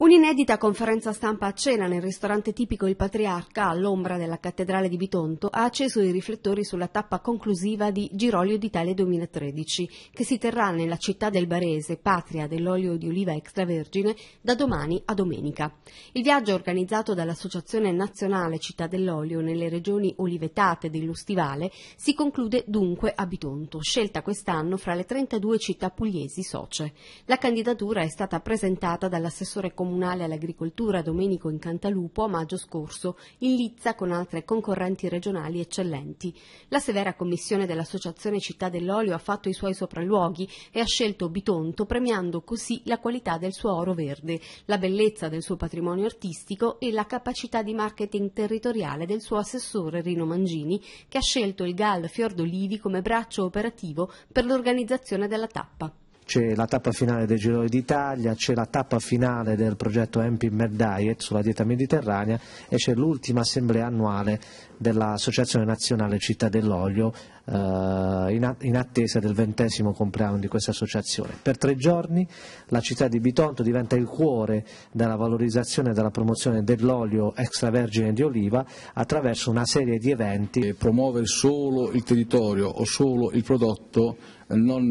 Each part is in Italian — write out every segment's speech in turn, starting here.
Un'inedita conferenza stampa a cena nel ristorante tipico Il Patriarca, all'ombra della cattedrale di Bitonto, ha acceso i riflettori sulla tappa conclusiva di Girolio d'Italia 2013, che si terrà nella città del Barese, patria dell'olio di oliva extravergine, da domani a domenica. Il viaggio organizzato dall'Associazione Nazionale Città dell'Olio nelle regioni olivetate dell'Ustivale si conclude dunque a Bitonto, scelta quest'anno fra le 32 città pugliesi socie. La candidatura è stata presentata dall'assessore comunale comunale all'agricoltura Domenico Incantalupo a maggio scorso in Lizza con altre concorrenti regionali eccellenti. La severa commissione dell'Associazione Città dell'Olio ha fatto i suoi sopralluoghi e ha scelto Bitonto premiando così la qualità del suo oro verde, la bellezza del suo patrimonio artistico e la capacità di marketing territoriale del suo assessore Rino Mangini che ha scelto il GAL Fiordolivi come braccio operativo per l'organizzazione della tappa c'è la tappa finale dei Giro d'Italia, c'è la tappa finale del progetto MP Med Diet sulla dieta mediterranea e c'è l'ultima assemblea annuale dell'Associazione Nazionale Città dell'Olio eh, in, in attesa del ventesimo compleanno di questa associazione. Per tre giorni la città di Bitonto diventa il cuore della valorizzazione e della promozione dell'olio extravergine di oliva attraverso una serie di eventi. Promuovere solo il territorio o solo il prodotto non,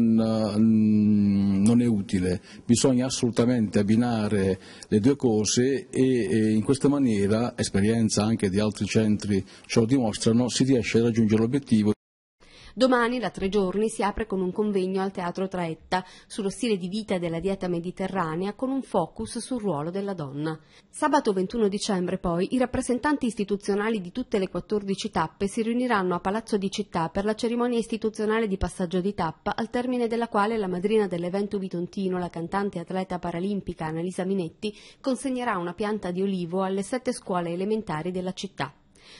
mm, non, è utile, bisogna assolutamente abbinare le due cose e, e in questa maniera, esperienza anche di altri centri ce lo dimostrano, si riesce a raggiungere l'obiettivo. Domani da Tre Giorni si apre con un convegno al Teatro Traetta sullo stile di vita della dieta mediterranea con un focus sul ruolo della donna. Sabato 21 dicembre poi i rappresentanti istituzionali di tutte le 14 tappe si riuniranno a Palazzo di Città per la cerimonia istituzionale di passaggio di tappa al termine della quale la madrina dell'evento vitontino, la cantante e atleta paralimpica Annalisa Minetti, consegnerà una pianta di olivo alle sette scuole elementari della città.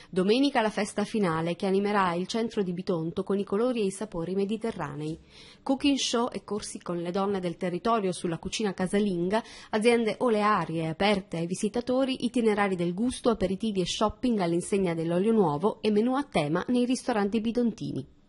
Domenica la festa finale che animerà il centro di Bitonto con i colori e i sapori mediterranei. Cooking show e corsi con le donne del territorio sulla cucina casalinga, aziende olearie aperte ai visitatori, itinerari del gusto, aperitivi e shopping all'insegna dell'olio nuovo e menù a tema nei ristoranti bidontini.